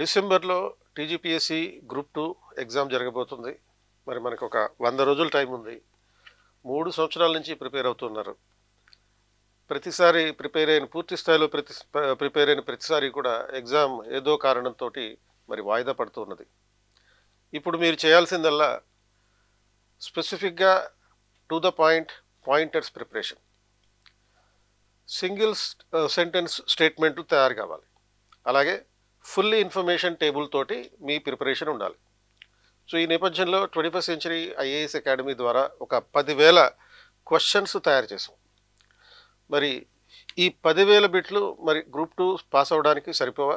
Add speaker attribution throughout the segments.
Speaker 1: డిసెంబర్లో TGPSC group two exam జరగబోతుంది మరి మనకు ఒక వంద రోజుల టైం ఉంది మూడు సంవత్సరాల నుంచి ప్రిపేర్ అవుతున్నారు ప్రతిసారి ప్రిపేర్ అయిన పూర్తి స్థాయిలో ప్రతి ప్రిపేర్ అయిన ప్రతిసారి కూడా ఎగ్జామ్ ఏదో కారణంతో మరి వాయిదా పడుతున్నది ఇప్పుడు మీరు చేయాల్సిందల్లా స్పెసిఫిక్గా to the point pointers preparation single sentence స్టేట్మెంట్లు తయారు కావాలి అలాగే ఫుల్లీ ఇన్ఫర్మేషన్ టేబుల్ తోటి మీ ప్రిపరేషన్ ఉండాలి సో ఈ నేపథ్యంలో twenty first century IAS academy ద్వారా ఒక పదివేల క్వశ్చన్స్ తయారు చేసాం మరి ఈ పదివేల బిట్లు మరి గ్రూప్ టూ పాస్ అవ్వడానికి సరిపోవా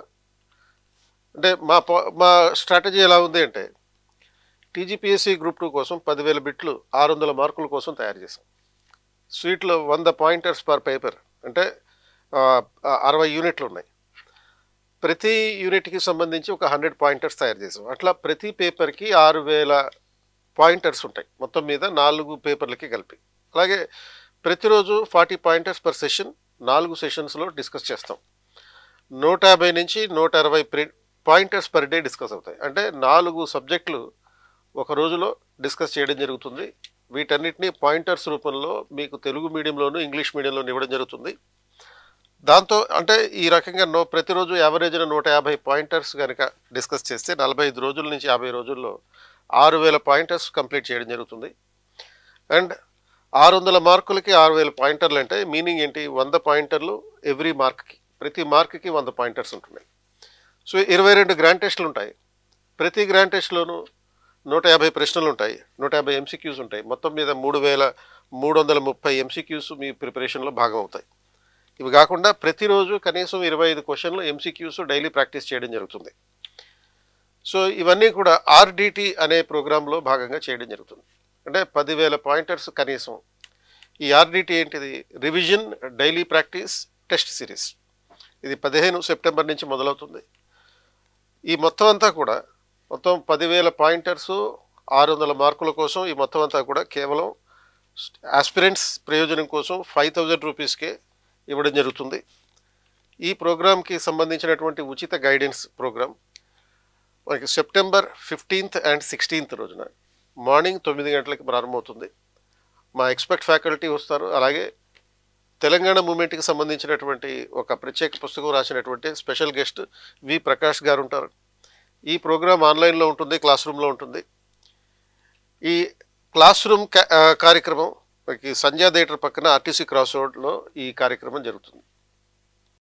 Speaker 1: అంటే మా మా స్ట్రాటజీ ఎలా ఉంది అంటే టీజీపీఎస్సీ గ్రూప్ టూ కోసం పదివేల బిట్లు ఆరు వందల మార్కుల కోసం తయారు చేసాం స్వీట్లో వంద పాయింటర్స్ పర్ పేపర్ అంటే అరవై యూనిట్లు ఉన్నాయి ప్రతి యూనిట్కి సంబంధించి ఒక హండ్రెడ్ పాయింటర్స్ తయారు చేసాం అట్లా ప్రతి పేపర్కి ఆరు వేల పాయింటర్స్ ఉంటాయి మొత్తం మీద నాలుగు పేపర్లకి కలిపి అలాగే ప్రతిరోజు ఫార్టీ పాయింటర్స్ పర్ సెషన్ నాలుగు సెషన్స్లో డిస్కస్ చేస్తాం నూట యాభై నుంచి నూట అరవై పాయింటర్స్ పర్ డే డిస్కస్ అవుతాయి అంటే నాలుగు సబ్జెక్టులు ఒక రోజులో డిస్కస్ చేయడం జరుగుతుంది వీటన్నిటినీ పాయింటర్స్ రూపంలో మీకు తెలుగు మీడియంలోను ఇంగ్లీష్ మీడియంలోను ఇవ్వడం జరుగుతుంది దాంతో అంటే ఈ రకంగా నో ప్రతిరోజు యావరేజ్లో నూట యాభై పాయింటర్స్ కనుక డిస్కస్ చేస్తే నలభై ఐదు రోజుల నుంచి యాభై రోజుల్లో ఆరు వేల పాయింటర్స్ కంప్లీట్ చేయడం జరుగుతుంది అండ్ ఆరు వందల మార్కులకి ఆరు వేల పాయింటర్లు అంటే మీనింగ్ ఏంటి వంద పాయింటర్లు ఎవ్రీ మార్క్కి ప్రతి మార్క్కి వంద పాయింటర్స్ ఉంటున్నాయి సో ఇరవై రెండు గ్రాండ్ టెస్టులు ఉంటాయి ప్రతి గ్రాండ్ టెస్ట్లోనూ నూట యాభై ప్రశ్నలు ఉంటాయి నూట యాభై ఎంసీక్యూస్ ఉంటాయి మొత్తం మీద మూడు వేల మూడు వందల ముప్పై ఎంసీక్యూస్ మీ ప్రిపరేషన్లో భాగం అవుతాయి ఇవి కాకుండా ప్రతిరోజు కనీసం ఇరవై ఐదు క్వశ్చన్లు ఎంసీక్యూస్ డైలీ ప్రాక్టీస్ చేయడం జరుగుతుంది సో ఇవన్నీ కూడా ఆర్డిటి అనే ప్రోగ్రాంలో భాగంగా చేయడం జరుగుతుంది అంటే పదివేల పాయింటర్స్ కనీసం ఈ ఆర్డిటి ఏంటిది revision daily practice test series ఇది పదిహేను సెప్టెంబర్ నుంచి మొదలవుతుంది ఈ మొత్తం అంతా కూడా మొత్తం పదివేల పాయింటర్స్ ఆరు వందల మార్కుల కోసం ఈ మొత్తం అంతా కూడా కేవలం ఆస్పిరెంట్స్ ప్రయోజనం కోసం ఫైవ్ థౌజండ్ రూపీస్కే ఇవ్వడం జరుగుతుంది ఈ ప్రోగ్రామ్కి సంబంధించినటువంటి ఉచిత గైడెన్స్ ప్రోగ్రామ్ మనకి సెప్టెంబర్ ఫిఫ్టీన్త్ అండ్ సిక్స్టీన్త్ రోజున మార్నింగ్ తొమ్మిది గంటలకు ప్రారంభమవుతుంది మా ఎక్స్పర్ట్ ఫ్యాకల్టీ వస్తారు అలాగే తెలంగాణ మూమెంట్కి సంబంధించినటువంటి ఒక ప్రత్యేక పుస్తకం రాసినటువంటి స్పెషల్ గెస్ట్ వి ప్రకాష్ గారు ఉంటారు ఈ ప్రోగ్రామ్ ఆన్లైన్లో ఉంటుంది క్లాస్ రూమ్లో ఉంటుంది ఈ క్లాస్ రూమ్ కార్యక్రమం సంధ్యా థియేటర్ పక్కన ఆర్టీసీ క్రాస్ రోడ్లో ఈ కార్యక్రమం జరుగుతుంది